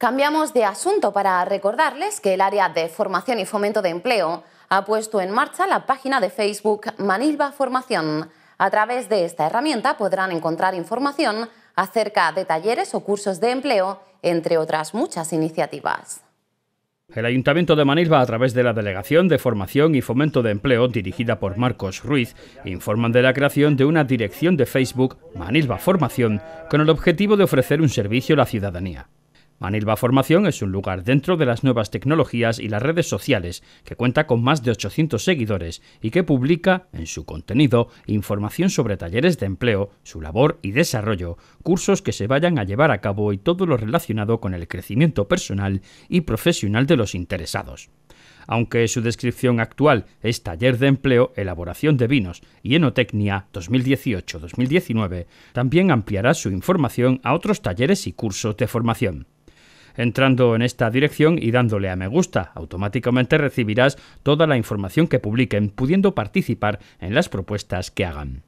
Cambiamos de asunto para recordarles que el área de formación y fomento de empleo ha puesto en marcha la página de Facebook Manilva Formación. A través de esta herramienta podrán encontrar información acerca de talleres o cursos de empleo, entre otras muchas iniciativas. El Ayuntamiento de Manilva, a través de la Delegación de Formación y Fomento de Empleo, dirigida por Marcos Ruiz, informan de la creación de una dirección de Facebook, Manilva Formación, con el objetivo de ofrecer un servicio a la ciudadanía. Manilva Formación es un lugar dentro de las nuevas tecnologías y las redes sociales que cuenta con más de 800 seguidores y que publica en su contenido información sobre talleres de empleo, su labor y desarrollo, cursos que se vayan a llevar a cabo y todo lo relacionado con el crecimiento personal y profesional de los interesados. Aunque su descripción actual es Taller de Empleo, Elaboración de Vinos y Enotecnia 2018-2019, también ampliará su información a otros talleres y cursos de formación entrando en esta dirección y dándole a me gusta. Automáticamente recibirás toda la información que publiquen, pudiendo participar en las propuestas que hagan.